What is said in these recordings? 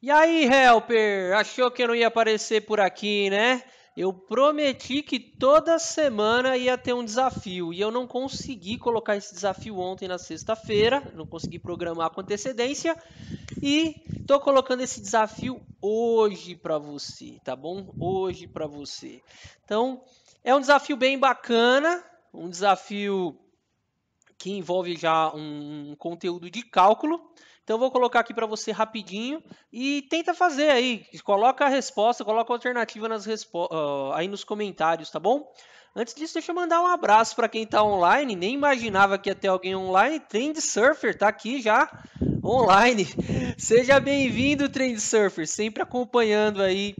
E aí, Helper? Achou que eu não ia aparecer por aqui, né? Eu prometi que toda semana ia ter um desafio e eu não consegui colocar esse desafio ontem na sexta-feira, não consegui programar com antecedência e tô colocando esse desafio hoje para você, tá bom? Hoje para você. Então, é um desafio bem bacana, um desafio que envolve já um, conteúdo de cálculo. Então eu vou colocar aqui para você rapidinho e tenta fazer aí. Coloca a resposta, coloca a alternativa nas respo uh, aí nos comentários, tá bom? Antes disso, deixa eu mandar um abraço para quem está online. Nem imaginava que ia ter alguém online. Trend Surfer está aqui já online. Seja bem-vindo, Trend Surfer, sempre acompanhando aí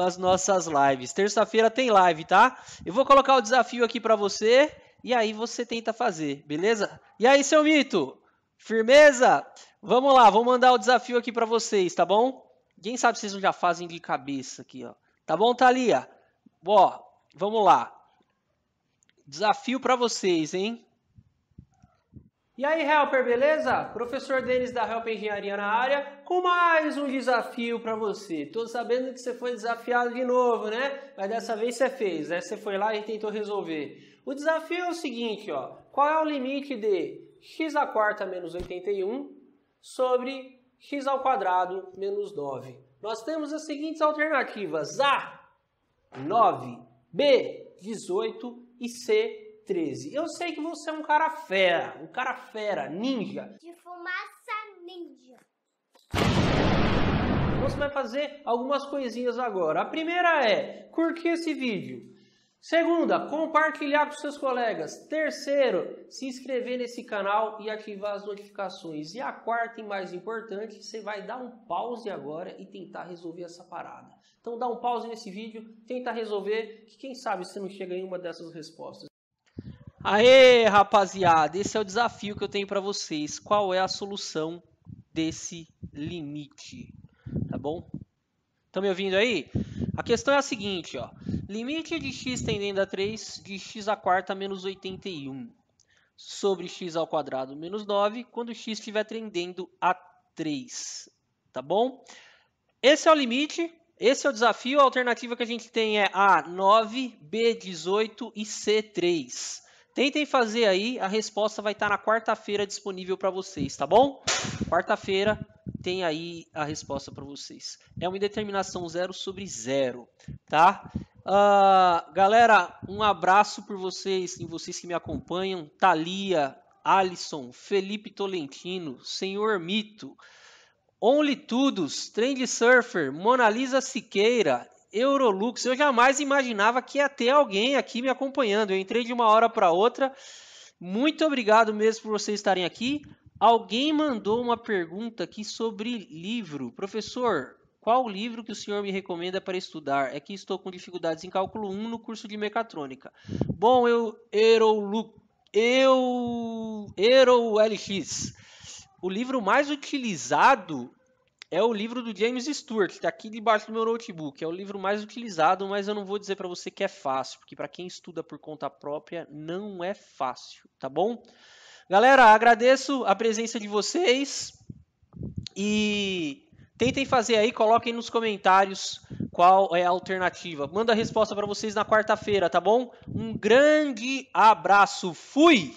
as nossas lives. Terça-feira tem live, tá? Eu vou colocar o desafio aqui para você e aí você tenta fazer, beleza? E aí, seu mito? Firmeza? Vamos lá, vou mandar o desafio aqui para vocês, tá bom? Quem sabe vocês não já fazem de cabeça aqui, ó. Tá bom, Thalia? Ó, vamos lá. Desafio para vocês, hein? E aí, Helper, beleza? Professor Denis da Help Engenharia na área, com mais um desafio para você. Tô sabendo que você foi desafiado de novo, né? Mas dessa vez você fez, né? Você foi lá e tentou resolver. O desafio é o seguinte, ó, qual é o limite de x à quarta menos 81 sobre x ao quadrado menos 9? Nós temos as seguintes alternativas: A 9, B 18 e C 13. Eu sei que você é um cara fera, um cara fera, ninja. De fumaça ninja. Você vai fazer algumas coisinhas agora. A primeira é curtir esse vídeo Segunda, compartilhar com seus colegas. Terceiro, se inscrever nesse canal e ativar as notificações. E a quarta e mais importante, você vai dar um pause agora e tentar resolver essa parada. Então dá um pause nesse vídeo, tenta resolver, que quem sabe você não chega em uma dessas respostas. Aê, rapaziada, esse é o desafio que eu tenho para vocês. Qual é a solução desse limite? Tá bom? Estão tá me ouvindo aí? A questão é a seguinte, ó. Limite de x tendendo a 3 de x a quarta menos 81 sobre x ao quadrado menos 9 quando x estiver tendendo a 3, tá bom? Esse é o limite, esse é o desafio. A alternativa que a gente tem é A, 9, B, 18 e C, 3. Tentem fazer aí, a resposta vai estar na quarta-feira disponível para vocês, tá bom? Quarta-feira, tem aí a resposta para vocês. É uma indeterminação zero sobre zero, tá? Uh, galera, um abraço por vocês, em vocês que me acompanham. Thalia, Alisson, Felipe Tolentino, Senhor Mito, Only Tudos, Trend Surfer, Mona Lisa Siqueira, Eurolux. Eu jamais imaginava que ia ter alguém aqui me acompanhando. Eu entrei de uma hora para outra. Muito obrigado mesmo por vocês estarem aqui. Alguém mandou uma pergunta aqui sobre livro. Professor, qual livro que o senhor me recomenda para estudar? É que estou com dificuldades em cálculo 1 no curso de mecatrônica. Bom, eu Erolu, eu Erol LX. O livro mais utilizado é o livro do James Stewart, que está aqui debaixo do meu notebook. É o livro mais utilizado, mas eu não vou dizer para você que é fácil, porque para quem estuda por conta própria não é fácil, tá bom? Galera, agradeço a presença de vocês e tentem fazer aí, coloquem nos comentários qual é a alternativa. Manda a resposta para vocês na quarta-feira, tá bom? Um grande abraço, fui!